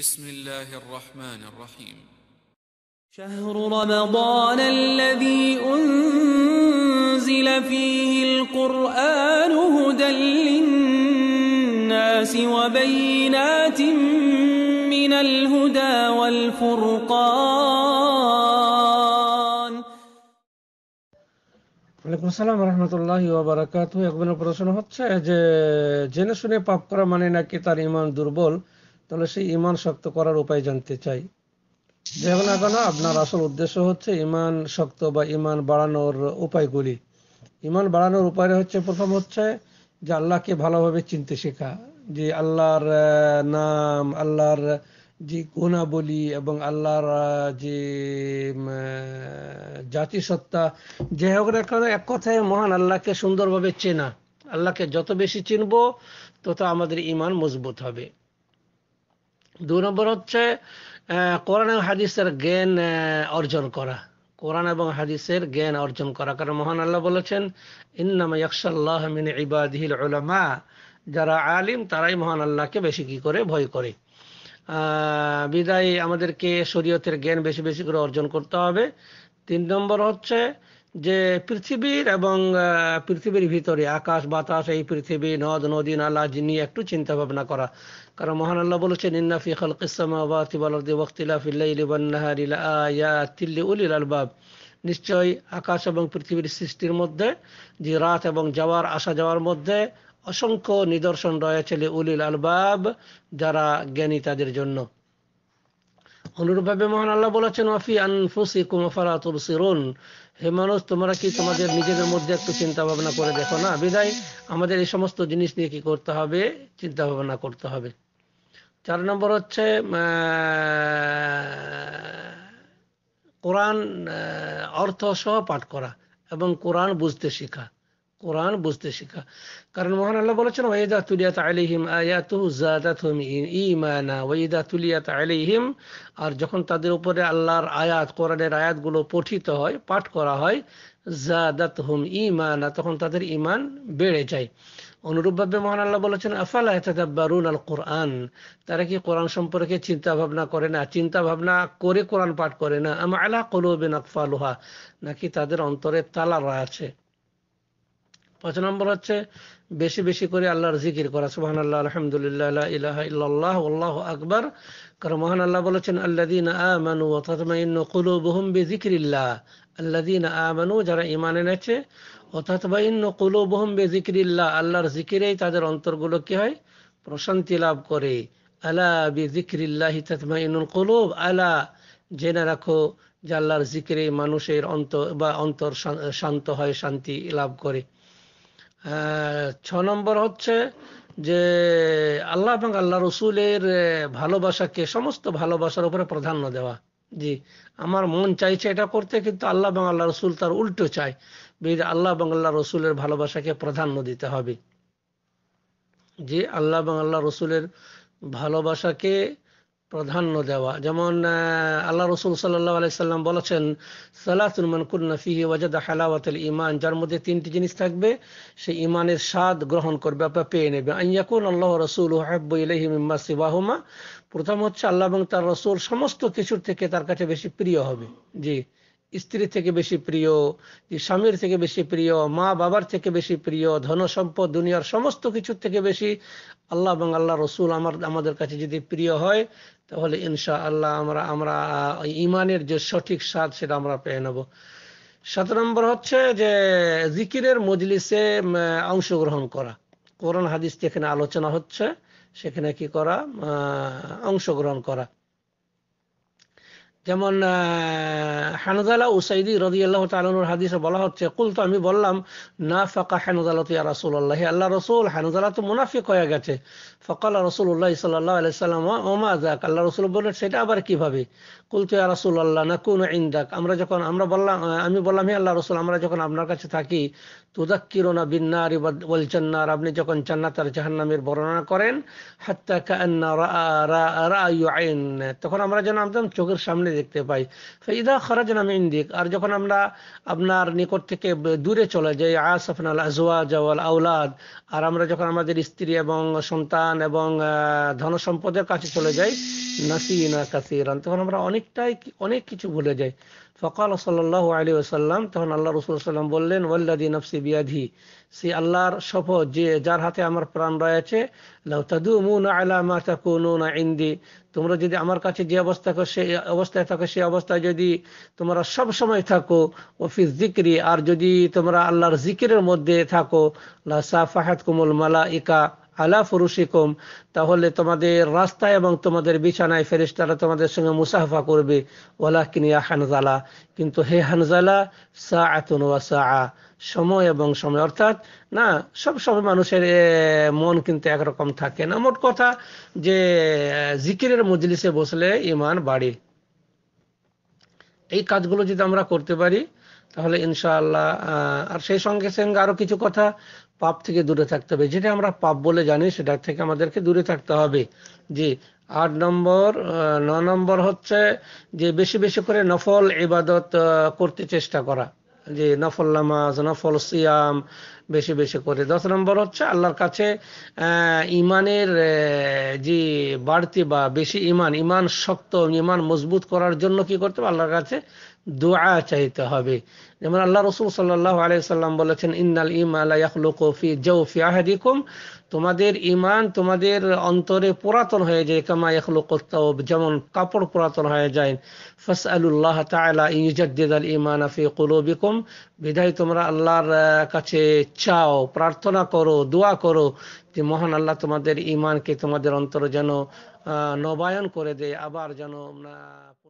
بسم الله الرحمن الرحيم شهر رمضان الذي أنزل فيه القرآن هدى للناس وبينات من الهدى والفرقان وعليكم السلام ورحمة الله وبركاته يقبل হচ্ছে যে جنسوني শুনে পাপ করা মানে নাকি তাহলে সেই ইমান শক্ত করার উপায় জানতে চাই দেখুন না কেন আপনার আসল উদ্দেশ্য হচ্ছে ইমান শক্ত বা ইমান বাড়ানোর উপায়গুলি ইমান বাড়ানোর উপায় হচ্ছে প্রথম হচ্ছে যে আল্লাহকে ভালোভাবে চিনতে শেখা যে আল্লাহর নাম আল্লাহর যে গুণাবলী এবং আল্লাহর যে জাতিসত্তা যে হোক না কেন এক কথায় মহান আল্লাহকে সুন্দরভাবে চেনা আল্লাহকে যত বেশি চিনবো তত আমাদের ইমান মজবুত হবে দুই নম্বর হচ্ছে কোরআন এবং হাদিসের জ্ঞান অর্জন করা কোরআন এবং হাদিসের জ্ঞান অর্জন করা কারণ মহান আল্লাহ বলেছেন ইন্নামা ইয়াকশাল্লাহ মিন ইবাদিল উলামা যারা আলিম তারাই মহান আল্লাহকে বেশি কি করে ভয় করে বিদায় আমাদেরকে শরীয়তের জ্ঞান বেশি বেশি করে অর্জন করতে হবে তিন নম্বর হচ্ছে যে পৃথিবীর এবং পৃথিবীর ভিতরে আকাশ বাতাস এই পৃথিবী নদ নদী নালা নিয়ে একটু চিন্তা ভাবনা করা কারণ মহান আল্লাহ বলেছে ইন্না ফি খালকিস সামাওয়াতি নিশ্চয়ই আকাশ এবং পৃথিবীর সৃষ্টির মধ্যে যে রাত এবং যাওয়ার আসা যাওয়ার মধ্যে অসংখ্য নিদর্শন রয়েছে উলিল আলবাব যারা জ্ঞানী তাদের জন্য অনুরূপভাবে মহান আল্লাহ বলেছেন ওয়াফি আনফুসিকুম ফালা তুবসিরুন হে মানুষ তোমরা কি তোমাদের নিজেদের মধ্যে একটু চিন্তা ভাবনা করে দেখো না বিদায় আমাদের এই সমস্ত জিনিস নিয়ে কি করতে হবে চিন্তা ভাবনা করতে হবে চার নম্বর হচ্ছে কোরআন অর্থ সহ পাঠ করা এবং কোরআন বুঝতে শেখা কোরআন বুঝতে শেখা কারণ মহান আল্লাহ বলেছেন ওয়াইদা তুলিয়াত আলিহিম আয়াতু জাদাতুম ইমানা তুলিয়াত আলিহিম আর যখন তাদের উপরে আল্লাহর আয়াত কোরআনের আয়াতগুলো পঠিত হয় পাঠ করা হয় জাদাত হুম ইমানা তখন তাদের ইমান বেড়ে যায় অনুরূপভাবে মহান আল্লাহ বলেছেন আফালা আহতাদাবারুন আল কোরআন তারা কি কোরআন সম্পর্কে চিন্তা ভাবনা করে না চিন্তা ভাবনা করে কোরআন পাঠ করে না আমা আলা কলুবিন আকফালুহা নাকি তাদের অন্তরে তালা আছে পাঁচ নম্বর হচ্ছে বেশি বেশি করে আল্লাহর জিকির করা সুহান আল্লাহ আলহামদুলিল্লাহ ইলাহ ইল্লাহ আল্লাহ আকবর কারণ মহান আল্লাহ বলেছেন আল্লাদিন আমানু অথাতমাইন কুলুবহুম বিজিকিরিল্লাহ আল্লাদিন আমানু যারা ইমানে ইমান এনেছে বহম বে বিজিকিরিল্লাহ আল্লাহর জিকিরেই তাদের অন্তরগুলো কি হয় প্রশান্তি লাভ করে আলা বিজিকিরিল্লাহি তাতমাইনুল কুলুব আলা জেনে রাখো যে আল্লাহর জিকিরে মানুষের অন্ত বা অন্তর শান্ত হয় শান্তি লাভ করে ছ নম্বর হচ্ছে যে আল্লাহ এবং আল্লাহ রসুলের ভালোবাসাকে সমস্ত ভালোবাসার উপরে প্রাধান্য দেওয়া জি আমার মন চাইছে এটা করতে কিন্তু আল্লাহ এবং আল্লাহ রসুল তার উল্টো চায় আল্লাহ এবং আল্লাহ রসুলের ভালোবাসাকে প্রাধান্য দিতে হবে যে আল্লাহ এবং আল্লাহ রসুলের ভালোবাসাকে প্রাধান্য দেওয়া যেমন আল্লাহ রসুল সাল্লাহ আলাইসাল্লাম বলেছেন সালাহমান কুন্না ফিহি ওয়াজাদা হালাওয়াত ইমান যার মধ্যে তিনটি জিনিস থাকবে সে ইমানের স্বাদ গ্রহণ করবে আপনার পেয়ে নেবে আইয়াকুল আল্লাহ রসুল হাব্বু ইলাহিম ইম্মা সিবাহুমা প্রথম হচ্ছে আল্লাহ এবং তার রসুল সমস্ত কিছুর থেকে তার কাছে বেশি প্রিয় হবে জি স্ত্রী থেকে বেশি প্রিয় স্বামীর থেকে বেশি প্রিয় মা বাবার থেকে বেশি প্রিয় ধন সম্পদ দুনিয়ার সমস্ত কিছুর থেকে বেশি আল্লাহ এবং আল্লাহ রসুল আমার আমাদের কাছে যদি প্রিয় হয় তাহলে ইনশা আল্লাহ আমরা আমরা ইমানের যে সঠিক স্বাদ সেটা আমরা পেয়ে নেব সাত নম্বর হচ্ছে যে জিকিরের মজলিসে অংশগ্রহণ করা কোরআন হাদিস যেখানে আলোচনা হচ্ছে সেখানে কি করা অংশগ্রহণ করা যেমন হানজালা উসাইদি রদি আল্লাহ তালুর হাদিসে বলা হচ্ছে কুল তো আমি বললাম না ফাঁকা হানজালা তুই রসুল আল্লাহ আল্লাহ রসুল হানজালা তো মুনাফিক হয়ে গেছে ফকাল রসুল রসুল্লাহ সাল্লাহ আলাইসাল্লাম ওমা যাক আল্লাহ রসুল বললেন সেটা আবার কিভাবে কুল তুই রসুল আল্লাহ না কোন ইন্দাক আমরা যখন আমরা বললাম আমি বললাম হে আল্লাহ রসুল আমরা যখন আপনার কাছে থাকি তুদাক তুদাক্কিরোনা বিন্নার বল জান্নার আপনি যখন চান্না তার জাহান্নামের বর্ণনা করেন হাত্তা কান্না রা রা আইন তখন আমরা যেন আমাদের চোখের সামনে দেখতে পাই ফাইদা খরাজ নামে ইন্দিক আর যখন আমরা আপনার নিকট থেকে দূরে চলে যাই আসফন আল আজওয়া জওয়াল আউলাদ আর আমরা যখন আমাদের স্ত্রী এবং সন্তান এবং ধন সম্পদের কাছে চলে যাই নাসি না কাসিরান তখন আমরা অনেকটাই অনেক কিছু ভুলে যাই ফকাল সাল্লাহ আলী ওসাল্লাম তখন আল্লাহ রসুল সাল্লাম বললেন ওল্লাদি নফসি বিয়াধি সে আল্লাহর শপথ যে যার হাতে আমার প্রাণ রয়েছে ইন্দি তোমরা যদি আমার কাছে যে অবস্থা সে অবস্থায় থাকো সেই অবস্থায় যদি তোমরা সব সময় থাকো অফিস জিক্রি আর যদি তোমরা আল্লাহর জিকিরের মধ্যে থাকো লা সাফাহাত কুমুল মালা ইকা আলা ফুরুশিকুম তাহলে তোমাদের রাস্তায় এবং তোমাদের বিছানায় ফেরিস্তারা তোমাদের সঙ্গে মুসাফা করবে ওলা কিনিয়া হানজালা কিন্তু হে হানজালা সা আতুন সা সময় এবং সময় অর্থাৎ না সব সময় মানুষের মন কিন্তু একরকম থাকে না মোট কথা যে জিকিরের মজলিসে বসলে ইমান বাড়ে এই কাজগুলো যদি আমরা করতে পারি তাহলে ইনশাল্লাহ আর সেই সঙ্গে সঙ্গে আরো কিছু কথা পাপ থেকে দূরে থাকতে হবে যেটা আমরা পাপ বলে জানি সেটা থেকে আমাদেরকে দূরে থাকতে হবে জি আট নম্বর ন নম্বর হচ্ছে যে বেশি বেশি করে নফল ইবাদত করতে চেষ্টা করা যে নফল নামাজ নফল সিয়াম বেশি বেশি করে দশ নম্বর হচ্ছে আল্লাহর কাছে ইমানের যে বাড়তি বা বেশি ইমান ইমান শক্ত ইমান মজবুত করার জন্য কি করতে হবে আল্লাহর কাছে দোয়া চাইতে হবে যেমন আল্লাহ রসুল সাল্লাহ আলাইসাল্লাম বলেছেন ইন্নাল ইম জৌফি আহাদিকুম তোমাদের ইমান তোমাদের অন্তরে পুরাতন হয়ে যায় কামা ইয়াকলুকব যেমন কাপড় পুরাতন হয়ে যায় ফস আলুল্লাহ তালা আল ইমান আফি কুলুবিকুম বিধায় তোমরা আল্লাহর কাছে চাও প্রার্থনা করো দোয়া করো যে মহান আল্লাহ তোমাদের ইমানকে তোমাদের অন্তরে যেন নবায়ন করে দেয় আবার যেন